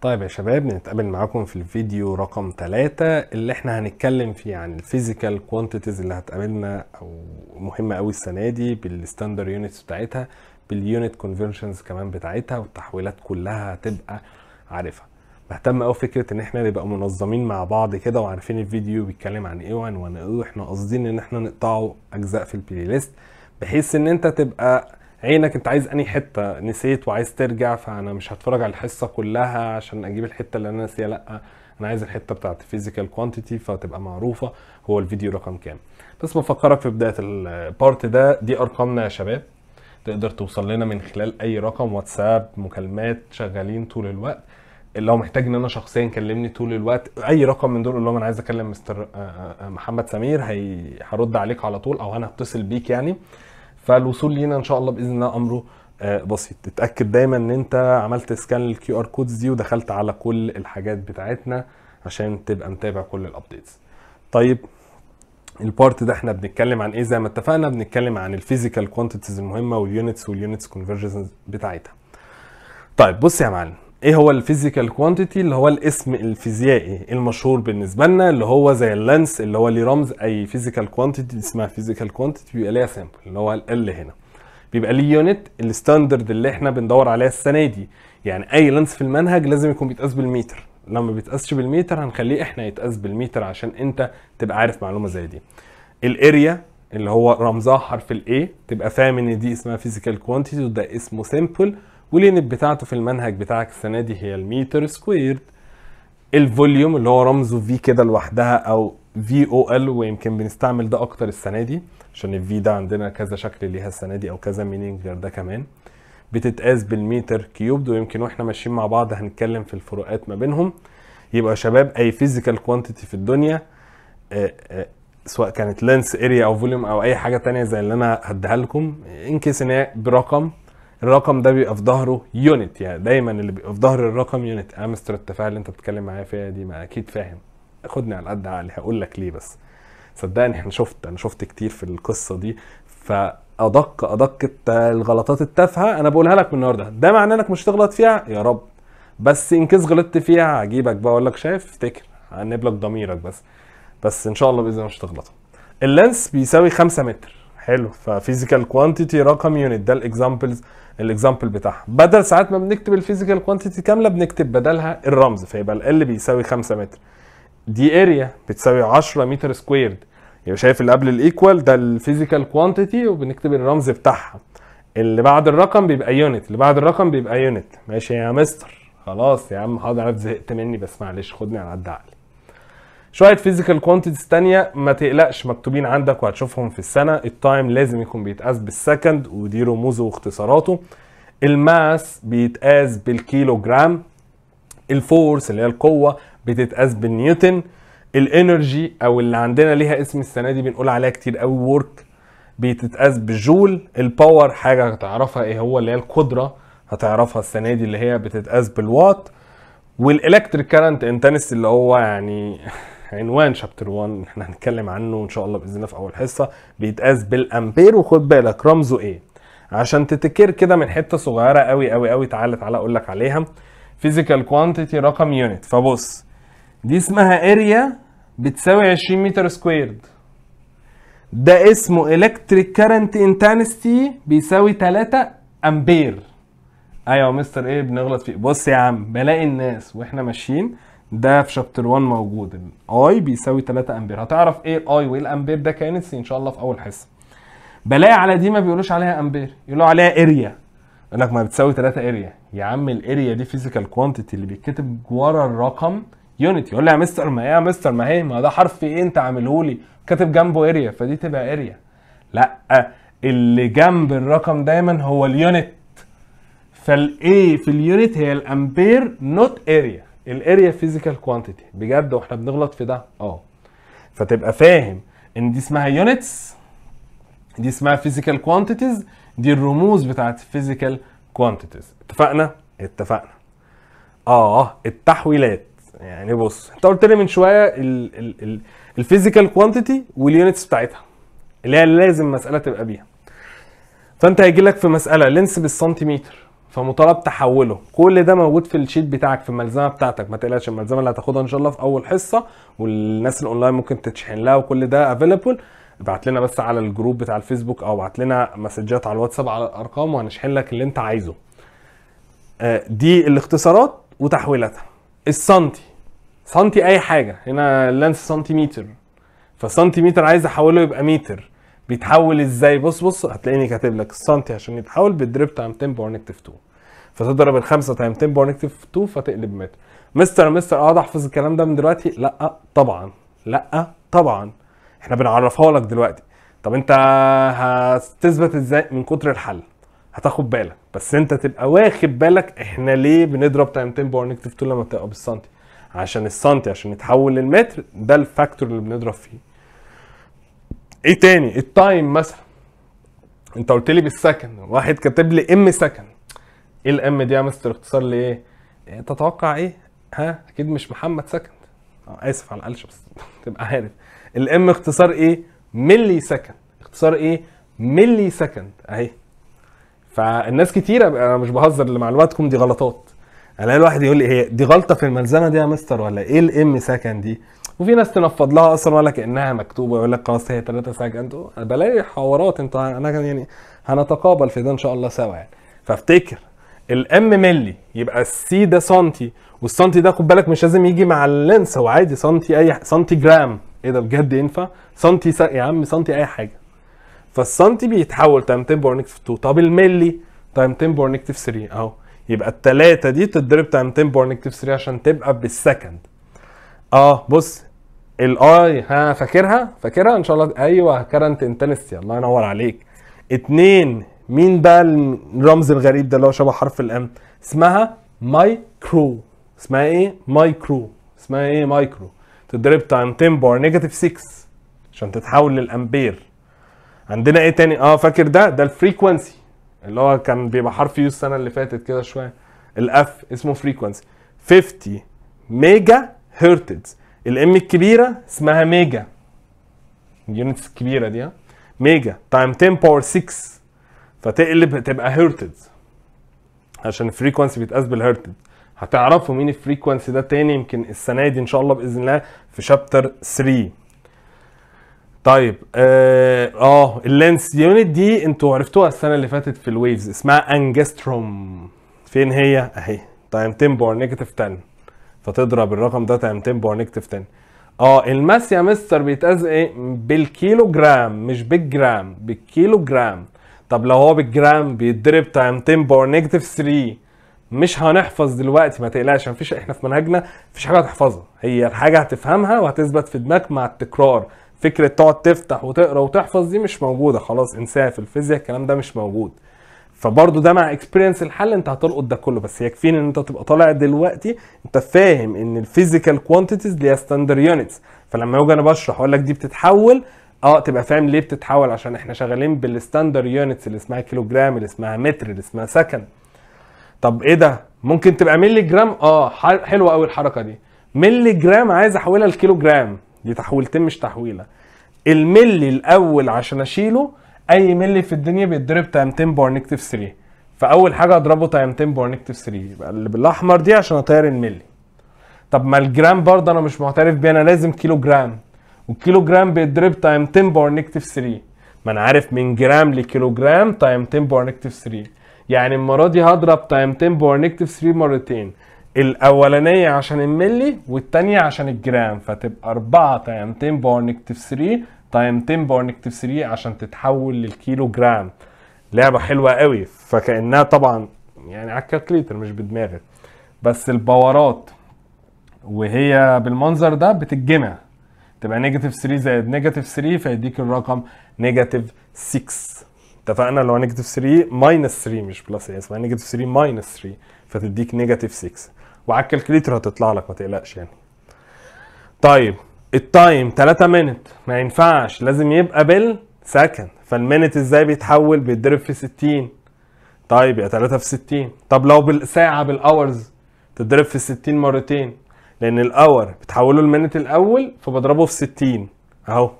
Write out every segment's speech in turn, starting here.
طيب يا شباب نتقابل معاكم في الفيديو رقم 3 اللي احنا هنتكلم فيه عن الفيزيكال كوانتيتيز اللي هتقابلنا او مهمه قوي السنه دي بالستاندر يونتس بتاعتها باليونت كونفرشنز كمان بتاعتها والتحويلات كلها هتبقى عارفها بهتم قوي فكره ان احنا نبقى منظمين مع بعض كده وعارفين الفيديو بيتكلم عن ايه وعن ايه واحنا قاصدين ان احنا نقطعه اجزاء في البلاي ليست بحيث ان انت تبقى عينك انت عايز انهي حته نسيت وعايز ترجع فانا مش هتفرج على الحصه كلها عشان اجيب الحته اللي انا ناسيها لا انا عايز الحته بتاعت فيزيكال كوانتيتي فتبقى معروفه هو الفيديو رقم كام بس بفكرك في بدايه البارت ده دي ارقامنا يا شباب تقدر توصل لنا من خلال اي رقم واتساب مكالمات شغالين طول الوقت لو محتاج ان انا شخصيا كلمني طول الوقت اي رقم من دول قول لهم انا عايز اكلم مستر آه، آه، آه، محمد سمير هي هرد عليك على طول او انا هتصل بيك يعني فالوصول لينا ان شاء الله باذن الله امره آه، بسيط اتاكد دايما ان انت عملت سكان للكيو ار كودز دي ودخلت على كل الحاجات بتاعتنا عشان تبقى متابع كل الابديتس طيب البارت ده احنا بنتكلم عن ايه زي ما اتفقنا بنتكلم عن الفيزيكال كوانتيتيز المهمه واليونتس واليونتس كونفرجنز بتاعتها طيب بص يا معلم ايه هو الفيزيكال كوانتيتي اللي هو الاسم الفيزيائي المشهور بالنسبه لنا اللي هو زي اللانس اللي هو ليه رمز اي فيزيكال كوانتيتي اسمها فيزيكال كوانتيتي بيبقى ليها سامبل اللي هو ال هنا بيبقى ليه يونت الستاندرد اللي احنا بندور عليها السنه دي يعني اي لانس في المنهج لازم يكون بيتقاس بالمتر لما بيتقاسش بالمتر هنخليه احنا يتقاس بالمتر عشان انت تبقى عارف معلومه زي دي الاريا اللي هو رمزها حرف الاي تبقى فاهم ان دي اسمها فيزيكال كوانتيتي وده اسمه سامبل واليونت بتاعته في المنهج بتاعك السنه دي هي الميتر سكويرد الفوليوم اللي هو رمزه في كده لوحدها او في او ال ويمكن بنستعمل ده اكتر السنه دي عشان الفي ده عندنا كذا شكل ليها السنه دي او كذا مينينج غير ده كمان بتتقاس بالمتر كيوب ويمكن واحنا ماشيين مع بعض هنتكلم في الفروقات ما بينهم يبقى شباب اي فيزيكال كوانتيتي في الدنيا آه، آه، سواء كانت لانس اريا او فوليوم او اي حاجه تانية زي اللي انا هديها لكم ان كيس ان هي برقم الرقم ده بيبقى في ظهره يونت يعني دايما اللي بيبقى في ظهر الرقم يونت امستر التفاعل اللي انت بتتكلم معايا فيها دي ما اكيد فاهم خدني على قد عقلي هقول لك ليه بس صدقني احنا شفت انا شفت كتير في القصه دي فادق ادق الغلطات التافهه انا بقولها لك من النهارده ده معناه انك مش تغلط فيها يا رب بس ان كيس غلطت فيها هجيبك بقى اقول لك شايف افتكر هنبلك ضميرك بس بس ان شاء الله باذن الله مش هتغلط اللنس بيساوي 5 متر حلو ففيزيكال كوانتيتي رقم يونت ده الاكزامبلز الاكزامبل بتاعها بدل ساعات ما بنكتب الفيزيكال كوانتيتي كامله بنكتب بدلها الرمز فيبقى ال بيساوي 5 متر دي اريا بتساوي 10 متر سكويرد يبقى شايف اللي قبل الايكوال ده الفيزيكال كوانتيتي وبنكتب الرمز بتاعها اللي بعد الرقم بيبقى يونت اللي بعد الرقم بيبقى يونت ماشي يا مستر خلاص يا عم حاضر انا زهقت مني بس معلش خدني على قد عقلي شويه فيزيكال كوانتيتيز تانية ما تقلقش مكتوبين عندك وهتشوفهم في السنه التايم لازم يكون بيتقاس بالسكند ودي رموزه واختصاراته الماس بيتقاس بالكيلوجرام الفورس اللي هي القوه بتتقاس بالنيوتن الانرجي او اللي عندنا ليها اسم السنه دي بنقول عليها كتير قوي ورك بتتقاس بالجول الباور حاجه هتعرفها ايه هو اللي هي القدره هتعرفها السنه دي اللي هي بتتقاس بالوات والالكتريك كارنت انتنس اللي هو يعني عنوان شابتر 1 احنا هنتكلم عنه ان شاء الله باذن الله في اول حصه بيتقاس بالامبير وخد بالك رمزه ايه عشان تتكر كده من حته صغيره قوي قوي قوي تعالى تعالى اقول لك عليها فيزيكال كوانتيتي رقم يونت فبص دي اسمها اريا بتساوي 20 متر سكويرد ده اسمه الكتريك كارنت انتنستي بيساوي 3 امبير ايوه مستر ايه بنغلط فيه بص يا عم بلاقي الناس واحنا ماشيين ده في شابتر 1 موجود الاي بيساوي 3 امبير هتعرف ايه الاي وايه الامبير ده كانت ان شاء الله في اول حصه بلاقي على دي ما بيقولوش عليها امبير يقولوا عليها اريا يقول لك ما بتساوي 3 اريا يا عم الاريا دي فيزيكال كوانتيتي اللي بيتكتب ورا الرقم يونت يقول لي يا مستر ما ايه يا مستر ما هي إيه؟ ما ده حرف ايه انت عامله لي كاتب جنبه اريا فدي تبقى اريا لا اللي جنب الرقم دايما هو اليونت فالايه في اليونت هي الامبير نوت اريا الاريا فيزيكال كوانتيتي بجد واحنا بنغلط في ده اه فتبقى فاهم ان دي اسمها يونتس دي اسمها فيزيكال كوانتيتيز دي الرموز بتاعت فيزيكال كوانتيتيز اتفقنا اتفقنا اه التحويلات يعني بص انت قلت لي من شويه الفيزيكال كوانتيتي واليونتس بتاعتها اللي هي لازم مساله تبقى بيها فانت هيجي لك في مساله لينس بالسنتيمتر فمطالب تحوله كل ده موجود في الشيت بتاعك في الملزمه بتاعتك ما تقلقش الملزمه اللي هتاخدها ان شاء الله في اول حصه والناس الاونلاين ممكن تتشحن لها وكل ده افيلبل ابعت لنا بس على الجروب بتاع الفيسبوك او ابعت لنا مسجات على الواتساب على الارقام وهنشحن لك اللي انت عايزه آه، دي الاختصارات وتحويلاتها السنتي سنتي اي حاجه هنا لانس سنتيمتر فسنتيمتر عايز احوله يبقى متر بيتحول ازاي بص بص هتلاقيني كاتب لك السنتي عشان يتحول بالدريب تايم 10 باور نيجاتيف 2 فتضرب ال 5 تايم 10 باور نيجاتيف 2 فتقلب متر مستر مستر اقعد آه، احفظ الكلام ده من دلوقتي لا طبعا لا طبعا احنا بنعرفها لك دلوقتي طب انت هتثبت ازاي من كتر الحل هتاخد بالك بس انت تبقى واخد بالك احنا ليه بنضرب تايم 10 باور نيجاتيف 2 لما بتبقى بالسنتي عشان السنتي عشان يتحول للمتر ده الفاكتور اللي بنضرب فيه ايه تاني التايم مثلا انت قلت لي بالسكن واحد كاتب لي ام سكن ايه الام دي يا مستر اختصار لايه إيه تتوقع ايه ها اكيد مش محمد سكند آه، اسف على القلش بس تبقى عارف الام اختصار ايه ملي سكند اختصار ايه ملي سكند اهي فالناس كتيره انا مش بهزر لمعلوماتكم دي غلطات الاقي الواحد يقول لي هي دي غلطه في الملزمه دي يا مستر ولا ايه الام سكند دي وفي ناس تنفض لها اصلا ولا كانها مكتوبه يقول لك خلاص هي ثلاثة ساعات انتوا بلاقي حوارات انت انا يعني هنتقابل في ده ان شاء الله سوا يعني فافتكر الام ملي يبقى السي ده سنتي والسنتي ده خد بالك مش لازم يجي مع اللينس هو عادي سنتي اي سنتي جرام ايه ده بجد ينفع سنتي سا... يا عم سنتي اي حاجه فالسنتي بيتحول تايم 10 باور 2 طب الملي تايم 10 باور 3 اهو يبقى الثلاثه دي تتضرب تايم 10 باور 3 عشان تبقى بالسكند اه بص الاي ها فاكرها فاكرها ان شاء الله ايوه كرنت انتنستي الله ينور عليك اتنين مين بقى الرمز الغريب ده اللي هو شبه حرف الام اسمها مايكرو اسمها ايه مايكرو اسمها ايه مايكرو تضرب تايم 10 بار نيجاتيف 6 عشان تتحول للامبير عندنا ايه تاني اه فاكر ده ده الفريكوانسي اللي هو كان بيبقى حرف يو السنه اللي فاتت كده شويه الاف اسمه فريكوانسي 50 ميجا هرتز الام الكبيره اسمها ميجا اليونتس الكبيره دي ها ميجا تايم 10 باور 6 فتقلب تبقى هرتز عشان الفريكونسي بيتقاس بالهرتز هتعرفوا مين الفريكونسي ده تاني يمكن السنه دي ان شاء الله باذن الله في شابتر 3 طيب آه, آه، اللينس يونت دي انتوا عرفتوها السنه اللي فاتت في الويفز اسمها انجستروم فين هي اهي تايم 10 باور نيجاتيف 10 فتضرب الرقم ده تايم 10 بور نيجاتيف 10 اه الماس يا مستر بيتقاس ايه بالكيلو جرام مش بالجرام بالكيلو جرام طب لو هو بالجرام بيتضرب تايم 10 بور نيجاتيف 3 مش هنحفظ دلوقتي ما تقلقش مفيش احنا في منهجنا مفيش حاجه هتحفظها هي الحاجه هتفهمها وهتثبت في دماغك مع التكرار فكره تقعد تفتح وتقرا وتحفظ دي مش موجوده خلاص انساها في الفيزياء الكلام ده مش موجود فبرضه ده مع اكسبيرينس الحل انت هتلقط ده كله بس يكفيني ان انت تبقى طالع دلوقتي انت فاهم ان الفيزيكال كوانتيتيز ليها ستاندر يونتس فلما اجي انا بشرح اقول لك دي بتتحول اه تبقى فاهم ليه بتتحول عشان احنا شغالين بالستاندر يونتس اللي اسمها كيلو جرام اللي اسمها متر اللي اسمها سكند طب ايه ده ممكن تبقى ملي جرام اه حلوه قوي الحركه دي ملي جرام عايز احولها لكيلو جرام دي تحويلتين مش تحويله الملي الاول عشان اشيله اي ملي في الدنيا بيتضرب تايم بار نيجاتيف 3 فاول حاجه اضربه تايم بار نيجاتيف 3 يبقى اللي بالاحمر دي عشان اطير الملي طب ما الجرام برضه انا مش معترف بيه انا لازم كيلو جرام والكيلو جرام بيتضرب تايم بار نيجاتيف 3 ما انا عارف من جرام لكيلو جرام تايم بار نيجاتيف 3 يعني المره دي هضرب تايم بار نيجاتيف 3 مرتين الاولانيه عشان الملي والتانيه عشان الجرام فتبقى 4 بار نيجاتيف 3 تايم 10 باور نيجاتيف 3 عشان تتحول للكيلو جرام لعبه حلوه قوي فكانها طبعا يعني على الكالكليتر مش بدماغك بس الباورات وهي بالمنظر ده بتتجمع تبقى نيجاتيف 3 زائد نيجاتيف 3 فيديك الرقم نيجاتيف 6 اتفقنا اللي هو نيجاتيف 3 ماينس 3 مش بلس هي اسمها نيجاتيف 3 ماينس 3 فتديك نيجاتيف 6 وعلى الكالكليتر هتطلع لك ما تقلقش يعني طيب التايم 3 مينت ما ينفعش لازم يبقى بالسكند فالمينت ازاي بيتحول بيتضرب في 60 طيب يا 3 في 60 طب لو بالساعه بالاورز تضرب في 60 مرتين لان الاور بتحوله المينت الاول فبضربه في 60 اهو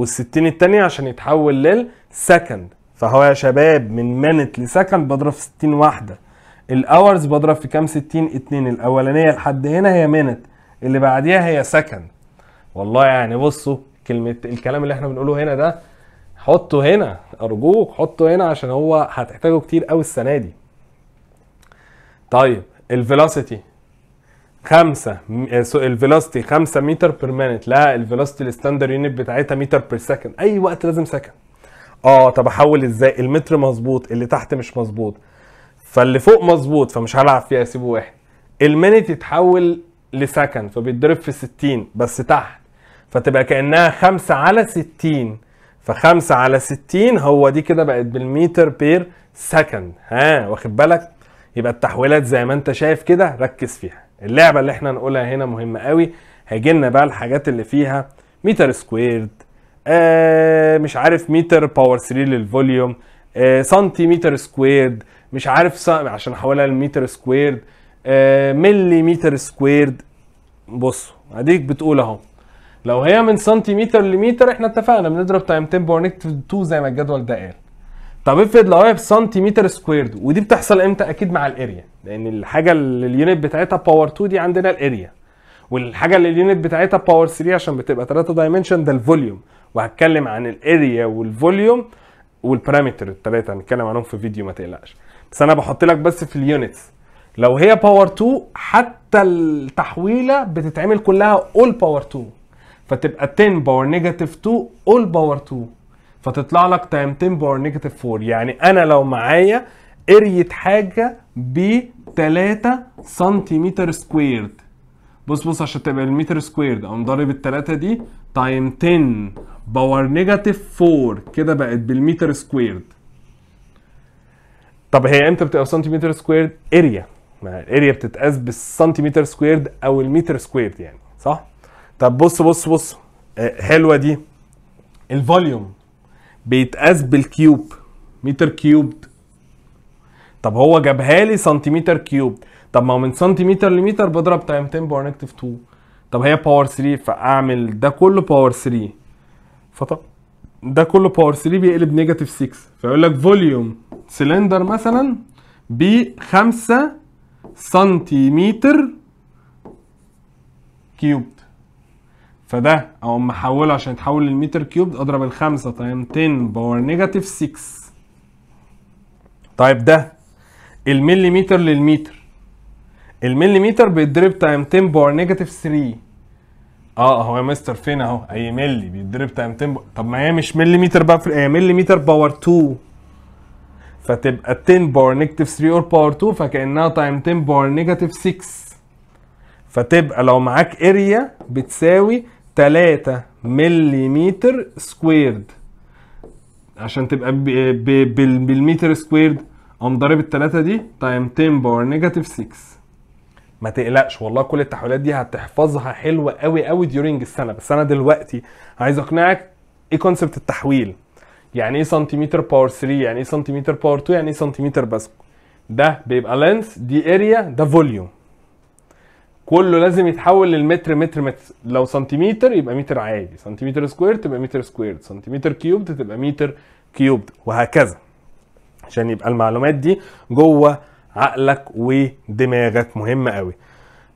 وال60 الثانية عشان يتحول للسكند فهو يا شباب من مينت لسكند بضرب في 60 واحده الاورز بضرب في كام 60 2 الاولانيه لحد هنا هي مينت اللي بعديها هي سكند والله يعني بصوا كلمه الكلام اللي احنا بنقوله هنا ده حطه هنا ارجوك حطه هنا عشان هو هتحتاجه كتير قوي السنه دي طيب الفيلوسيتي خمسة آه، الفيلوسيتي 5 متر بير مينت لا الفيلوسيتي الستاندر يونت بتاعتها متر بير سكند اي وقت لازم سكند اه طب احول ازاي المتر مظبوط اللي تحت مش مظبوط فاللي فوق مظبوط فمش هلعب فيها اسيبه واحد المينيت يتحول لسكند فبيتضرب في 60 بس تحت فتبقى كانها 5 على 60 ف5 على 60 هو دي كده بقت بالمتر بير سكند ها واخد بالك يبقى التحويلات زي ما انت شايف كده ركز فيها اللعبه اللي احنا نقولها هنا مهمه قوي هيجي لنا بقى الحاجات اللي فيها متر سكويرد آه مش عارف متر باور 3 للفوليوم آه سنتيمتر سكويرد مش عارف عشان احولها لمتر سكويرد آه مليمتر سكويرد بصوا اديك بتقول اهو لو هي من سنتيمتر لمتر احنا اتفقنا بنضرب تايم 10 باور نيجاتيف 2 زي ما الجدول ده قال طب افرض لو هي بسنتيمتر سكويرد ودي بتحصل امتى اكيد مع الاريا لان الحاجه اللي اليونت بتاعتها باور 2 دي عندنا الاريا والحاجه اللي اليونت بتاعتها باور 3 عشان بتبقى 3 دايمنشن ده الفوليوم وهتكلم عن الاريا والفوليوم والبارامتر الثلاثه هنتكلم عنهم في فيديو ما تقلقش بس انا بحط لك بس في اليونتس لو هي باور 2 حتى التحويله بتتعمل كلها اول باور 2 فتبقى 10 باور نيجاتيف 2 اول باور 2 فتطلع لك تايم 10 باور نيجاتيف 4 يعني انا لو معايا قرية حاجة ب 3 سنتيمتر سكويرد بص بص عشان تبقى المتر سكويرد اقوم ضارب 3 دي تايم 10 باور نيجاتيف 4 كده بقت بالمتر سكويرد طب هي امتى بتبقى سنتيمتر سكويرد اريا ما الاريا بتتقاس بالسنتيمتر سكويرد او المتر سكويرد يعني صح طب بص بص بص آه، حلوه دي الفوليوم بيتقاس بالكيوب متر كيوب طب هو جابها لي سنتيمتر كيوب طب ما من سنتيمتر لمتر بضرب تايم 10 باور نيجاتيف 2 طب هي باور 3 فاعمل ده كله باور 3 فطب ده كله باور 3 بيقلب نيجاتيف 6 فيقول لك فوليوم سلندر مثلا ب 5 سنتيمتر كيوب فده اقوم احوله عشان يتحول للمتر كيوب اضرب الخمسة تايم 10 باور نيجاتيف 6 طيب ده المليمتر للمتر المليمتر بيتضرب تايم 10 باور نيجاتيف 3 اه اهو يا مستر فين اهو اي ملي بيتضرب تايم 10 بو... طب ما هي مش مليمتر بقى في هي مليمتر باور 2 فتبقى 10 باور نيجاتيف 3 اور باور 2 فكانها تايم 10 باور نيجاتيف 6 فتبقى لو معاك اريا بتساوي 3 مليمتر سكويرد عشان تبقى بـ بـ بالمتر سكويرد قام ضارب 3 دي تايم 10 باور نيجاتيف 6 ما تقلقش والله كل التحويلات دي هتحفظها حلوه قوي قوي ديورنج السنه بس انا دلوقتي عايز اقنعك ايه كونسبت التحويل يعني ايه سنتيمتر باور 3 يعني ايه سنتيمتر باور 2 يعني ايه سنتيمتر بس ده بيبقى لينث دي اريا ده فوليوم كله لازم يتحول للمتر متر متر لو سنتيمتر يبقى متر عادي سنتيمتر سكوير تبقى متر سكوير سنتيمتر كيوب تبقى متر كيوب وهكذا عشان يبقى المعلومات دي جوه عقلك ودماغك مهمه قوي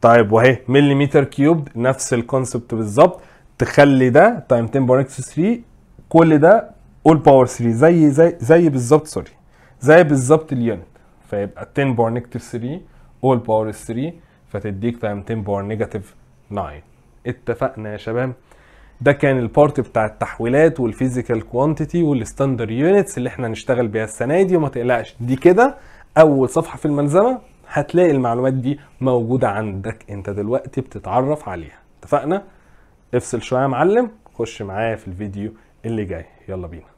طيب وهي مليمتر كيوب نفس الكونسبت بالظبط تخلي ده تايم 10 اكس 3 كل ده اول باور 3 زي زي زي بالظبط سوري زي بالظبط اليونت فيبقى 10 باور نيجاتيف 3 اول باور 3 فتديك 10 بار نيجاتيف 9 اتفقنا يا شباب ده كان البارت بتاع التحويلات والفيزيكال كوانتيتي والستاندر يونتس اللي احنا هنشتغل بيها السنه دي وما تقلقش دي كده اول صفحه في الملزمه هتلاقي المعلومات دي موجوده عندك انت دلوقتي بتتعرف عليها اتفقنا افصل شويه يا معلم خش معايا في الفيديو اللي جاي يلا بينا